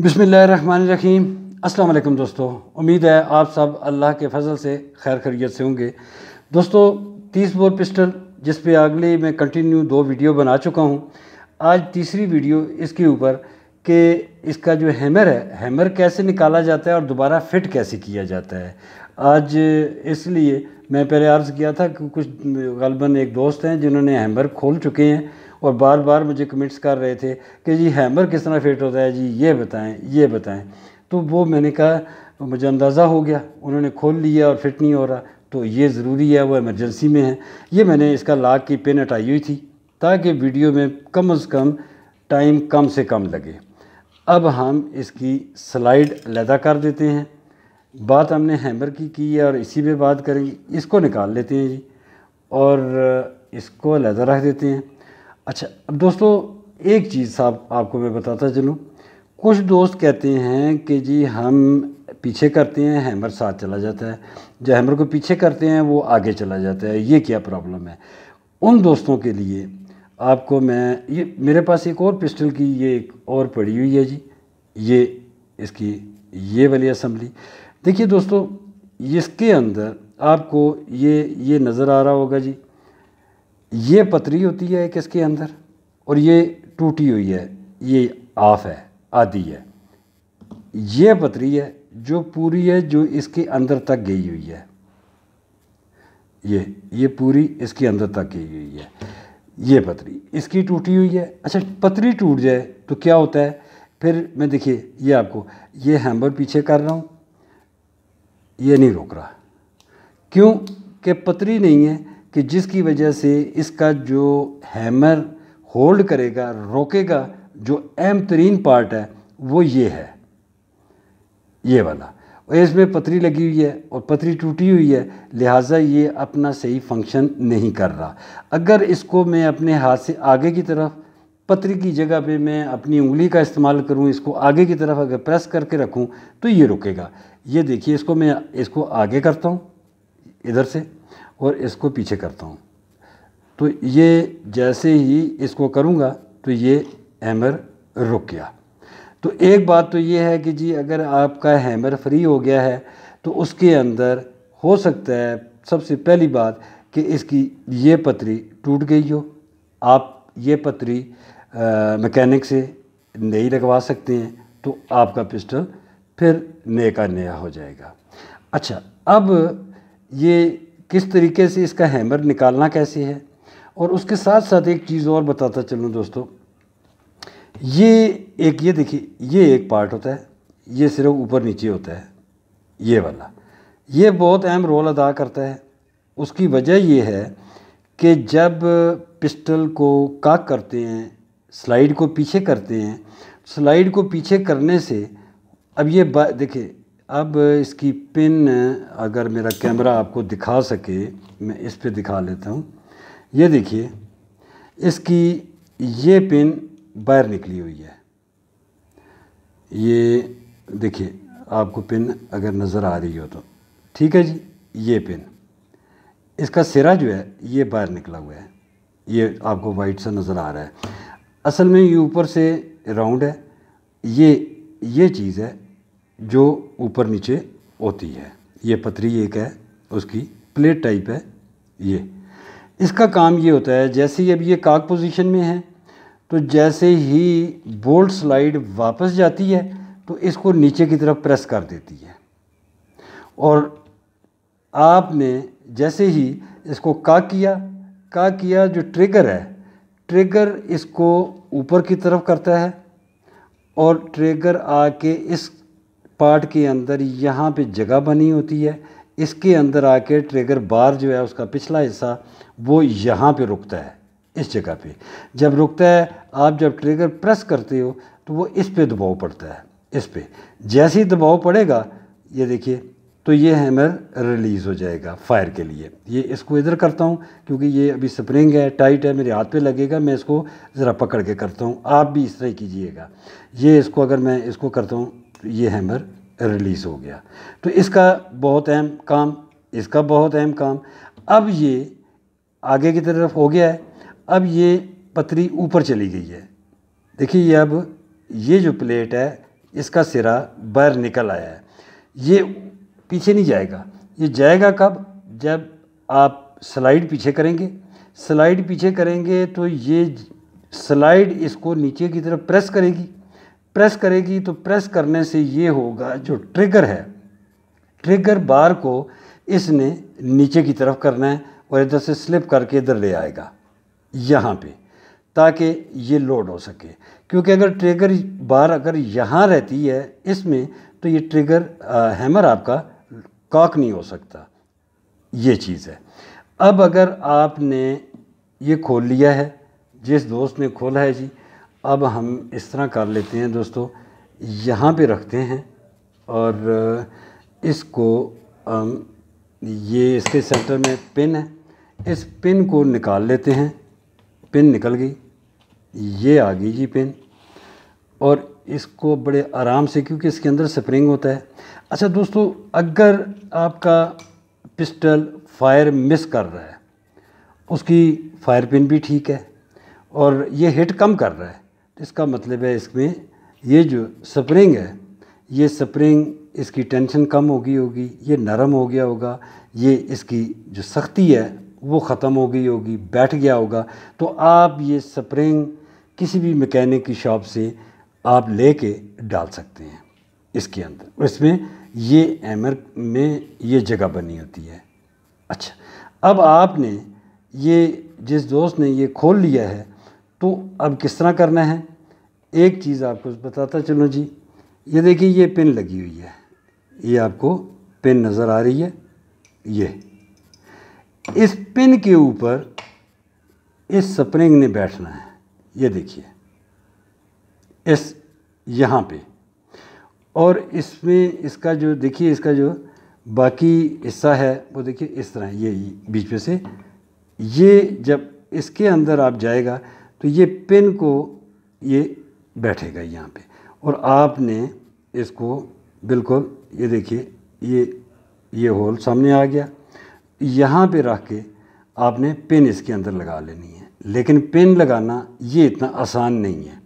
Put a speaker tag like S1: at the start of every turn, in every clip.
S1: बसमीम अल्लाम दोस्तों उम्मीद है आप सब अल्लाह के फजल से खैर खरीत से होंगे दोस्तों तीस बोर पिस्टल जिस पे अगले मैं कंटिन्यू दो वीडियो बना चुका हूँ आज तीसरी वीडियो इसके ऊपर कि इसका जो हैमर है हैमर कैसे निकाला जाता है और दोबारा फिट कैसे किया जाता है आज इसलिए मैं पहले अर्ज़ किया था कि कुछ गलबन एक दोस्त हैं जिन्होंने हैमर खोल चुके हैं और बार बार मुझे कमेंट्स कर रहे थे कि जी हैमर किस तरह फिट होता है जी ये बताएं ये बताएं तो वो मैंने कहा मुझे अंदाज़ा हो गया उन्होंने खोल लिया और फिट नहीं हो रहा तो ये ज़रूरी है वो एमरजेंसी में है ये मैंने इसका लाग की पिन हटाई हुई थी ताकि वीडियो में कम अज़ कम टाइम कम से कम लगे अब हम इसकी स्लाइड लैदा कर देते हैं बात हमने हैमर की की है और इसी पे बात करेंगे इसको निकाल लेते हैं जी और इसको लैदा रख देते हैं अच्छा अब दोस्तों एक चीज़ साहब आपको मैं बताता चलूँ कुछ दोस्त कहते हैं कि जी हम पीछे करते हैं हैमर साथ चला जाता है जो हैमर को पीछे करते हैं वो आगे चला जाता है ये क्या प्रॉब्लम है उन दोस्तों के लिए आपको मैं ये मेरे पास एक और पिस्टल की ये एक और पड़ी हुई है जी ये इसकी ये वाली असम्बली देखिए दोस्तों इसके अंदर आपको ये ये नज़र आ रहा होगा जी ये पतरी होती है एक इसके अंदर और ये टूटी हुई है ये आफ है आधी है ये पतरी है जो पूरी है जो इसके अंदर तक गई हुई है ये ये पूरी इसके अंदर तक गई हुई है ये पतरी इसकी टूटी हुई है अच्छा पतरी टूट जाए तो क्या होता है फिर मैं देखिए ये आपको ये हैम्बर पीछे कर रहा हूँ ये नहीं रोक रहा क्यों कि पतरी नहीं है कि जिसकी वजह से इसका जो हैमर होल्ड करेगा रोकेगा जो अहम तरीन पार्ट है वो ये है ये वाला और इसमें पथरी लगी हुई है और पथरी टूटी हुई है लिहाजा ये अपना सही फंक्शन नहीं कर रहा अगर इसको मैं अपने हाथ से आगे की तरफ पथरी की जगह पे मैं अपनी उंगली का इस्तेमाल करूँ इसको आगे की तरफ अगर प्रेस करके रखूँ तो ये रुकेगा ये देखिए इसको मैं इसको आगे करता हूँ इधर से और इसको पीछे करता हूँ तो ये जैसे ही इसको करूँगा तो ये हैमर रुक गया तो एक बात तो ये है कि जी अगर आपका हैमर फ्री हो गया है तो उसके अंदर हो सकता है सबसे पहली बात कि इसकी ये पतरी टूट गई हो आप ये पतरी मैकेनिक से नहीं लगवा सकते हैं तो आपका पिस्टल फिर नया का नया हो जाएगा अच्छा अब ये किस तरीके से इसका हैमर निकालना कैसे है और उसके साथ साथ एक चीज़ और बताता चलूँ दोस्तों ये एक ये देखिए ये एक पार्ट होता है ये सिर्फ ऊपर नीचे होता है ये वाला ये बहुत अहम रोल अदा करता है उसकी वजह ये है कि जब पिस्टल को काक करते हैं स्लाइड को पीछे करते हैं स्लाइड को पीछे करने से अब ये देखिए अब इसकी पिन अगर मेरा कैमरा आपको दिखा सके मैं इस पे दिखा लेता हूँ ये देखिए इसकी ये पिन बाहर निकली हुई है ये देखिए आपको पिन अगर नज़र आ रही हो तो ठीक है जी ये पिन इसका सिरा जो है ये बाहर निकला हुआ है ये आपको वाइट सा नज़र आ रहा है असल में ये ऊपर से राउंड है ये ये चीज़ है जो ऊपर नीचे होती है ये पथरी एक है उसकी प्लेट टाइप है ये इसका काम ये होता है जैसे ही अब ये काक पोजीशन में है तो जैसे ही बोल्ट स्लाइड वापस जाती है तो इसको नीचे की तरफ प्रेस कर देती है और आपने जैसे ही इसको का किया का किया जो ट्रिगर है ट्रिगर इसको ऊपर की तरफ करता है और ट्रिगर आके इस पार्ट के अंदर यहाँ पे जगह बनी होती है इसके अंदर आके ट्रिगर बार जो है उसका पिछला हिस्सा वो यहाँ पे रुकता है इस जगह पे जब रुकता है आप जब ट्रिगर प्रेस करते हो तो वो इस पे दबाव पड़ता है इस पे जैसे ही दबाव पड़ेगा ये देखिए तो ये हैमर रिलीज़ हो जाएगा फायर के लिए ये इसको इधर करता हूँ क्योंकि ये अभी स्प्रिंग है टाइट है मेरे हाथ पे लगेगा मैं इसको ज़रा पकड़ के करता हूँ आप भी इस तरह कीजिएगा ये इसको अगर मैं इसको करता हूँ ये हैमर रिलीज़ हो गया तो इसका बहुत अहम काम इसका बहुत अहम काम अब ये आगे की तरफ हो गया है अब ये पतरी ऊपर चली गई है देखिए ये अब ये जो प्लेट है इसका सिरा बाहर निकल आया है ये पीछे नहीं जाएगा ये जाएगा कब जब आप स्लाइड पीछे करेंगे स्लाइड पीछे करेंगे तो ये स्लाइड इसको नीचे की तरफ प्रेस करेगी प्रेस करेगी तो प्रेस करने से ये होगा जो ट्रिगर है ट्रिगर बार को इसने नीचे की तरफ करना है और इधर से स्लिप करके इधर ले आएगा यहाँ पे ताकि ये लोड हो सके क्योंकि अगर ट्रिगर बार अगर यहाँ रहती है इसमें तो ये ट्रिगर आ, हैमर आपका कॉक नहीं हो सकता ये चीज़ है अब अगर आपने ये खोल लिया है जिस दोस्त ने खोला है जी अब हम इस तरह कर लेते हैं दोस्तों यहाँ पे रखते हैं और इसको ये इसके सेंटर में पिन है इस पिन को निकाल लेते हैं पिन निकल गई ये आ गई जी पिन और इसको बड़े आराम से क्योंकि इसके अंदर स्प्रिंग होता है अच्छा दोस्तों अगर आपका पिस्टल फायर मिस कर रहा है उसकी फायर पिन भी ठीक है और ये हिट कम कर रहा है इसका मतलब है इसमें ये जो स्प्रिंग है ये स्प्रिंग इसकी टेंशन कम होगी होगी ये नरम हो गया होगा ये इसकी जो सख्ती है वो ख़त्म हो गई होगी बैठ गया होगा तो आप ये स्प्रिंग किसी भी मैकेनिक की शॉप से आप ले कर डाल सकते हैं इसके अंदर और इसमें ये एमर में ये जगह बनी होती है अच्छा अब आपने ये जिस दोस्त ने ये खोल लिया है तो अब किस तरह करना है एक चीज़ आपको बताता चलो जी ये देखिए ये पिन लगी हुई है ये आपको पिन नज़र आ रही है ये इस पिन के ऊपर इस स्प्रिंग ने बैठना है ये देखिए इस यहाँ पे और इसमें इसका जो देखिए इसका जो बाकी हिस्सा है वो देखिए इस तरह ये बीच में से ये जब इसके अंदर आप जाएगा तो ये पिन को ये बैठेगा यहाँ पे और आपने इसको बिल्कुल ये देखिए ये ये होल सामने आ गया यहाँ पे रख के आपने पिन इसके अंदर लगा लेनी है लेकिन पिन लगाना ये इतना आसान नहीं है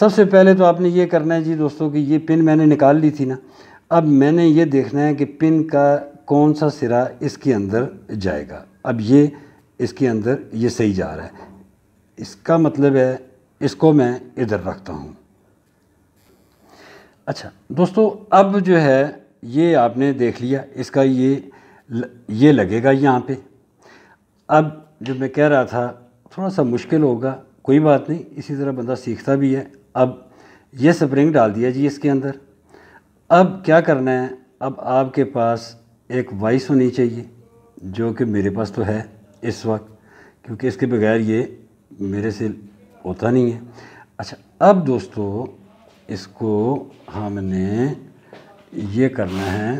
S1: सबसे पहले तो आपने ये करना है जी दोस्तों कि ये पिन मैंने निकाल ली थी ना अब मैंने ये देखना है कि पिन का कौन सा सिरा इसके अंदर जाएगा अब ये इसके अंदर ये सही जा रहा है इसका मतलब है इसको मैं इधर रखता हूँ अच्छा दोस्तों अब जो है ये आपने देख लिया इसका ये ये लगेगा यहाँ पे अब जो मैं कह रहा था थोड़ा सा मुश्किल होगा कोई बात नहीं इसी तरह बंदा सीखता भी है अब ये स्प्रिंग डाल दिया जी इसके अंदर अब क्या करना है अब आपके पास एक वाइस होनी चाहिए जो कि मेरे पास तो है इस वक्त क्योंकि इसके बगैर ये मेरे से होता नहीं है अच्छा अब दोस्तों इसको हमने ये करना है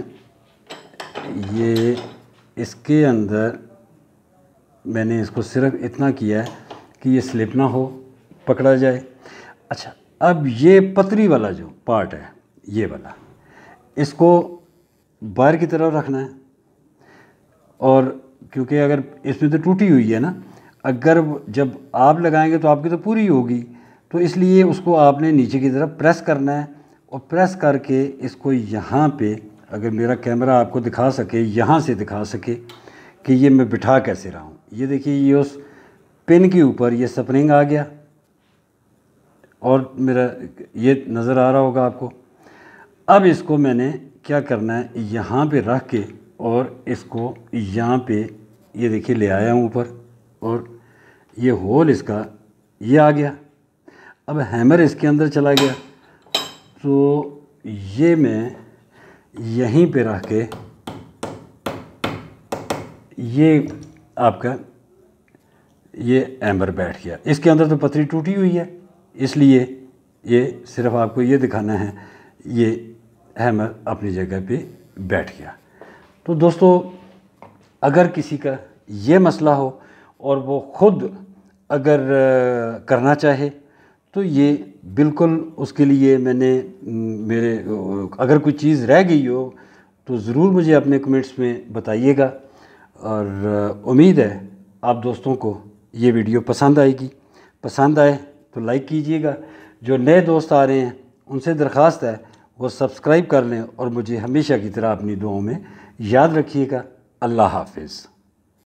S1: ये इसके अंदर मैंने इसको सिर्फ इतना किया है कि ये स्लिप ना हो पकड़ा जाए अच्छा अब ये पतरी वाला जो पार्ट है ये वाला इसको बाहर की तरफ रखना है और क्योंकि अगर इसमें तो टूटी हुई है ना अगर जब आप लगाएंगे तो आपकी तो पूरी होगी तो इसलिए उसको आपने नीचे की तरफ प्रेस करना है और प्रेस करके इसको यहाँ पे अगर मेरा कैमरा आपको दिखा सके यहाँ से दिखा सके कि ये मैं बिठा कैसे रहा हूँ ये देखिए ये उस पिन के ऊपर ये स्प्रिंग आ गया और मेरा ये नज़र आ रहा होगा आपको अब इसको मैंने क्या करना है यहाँ पे रख के और इसको यहाँ पे ये देखिए ले आया हूँ ऊपर और ये होल इसका ये आ गया अब हैमर इसके अंदर चला गया तो ये मैं यहीं पे रख के ये आपका ये एम्बर बैठ गया इसके अंदर तो पथरी टूटी हुई है इसलिए ये सिर्फ आपको ये दिखाना है ये हैमर अपनी जगह पे बैठ गया तो दोस्तों अगर किसी का ये मसला हो और वो ख़ुद अगर करना चाहे तो ये बिल्कुल उसके लिए मैंने मेरे अगर कोई चीज़ रह गई हो तो ज़रूर मुझे अपने कमेंट्स में बताइएगा और उम्मीद है आप दोस्तों को ये वीडियो पसंद आएगी पसंद आए तो लाइक कीजिएगा जो नए दोस्त आ रहे हैं उनसे दरख्वास्त है वो सब्सक्राइब कर लें और मुझे हमेशा की तरह अपनी दुआओं में याद रखिएगा अल्लाह हाफिज़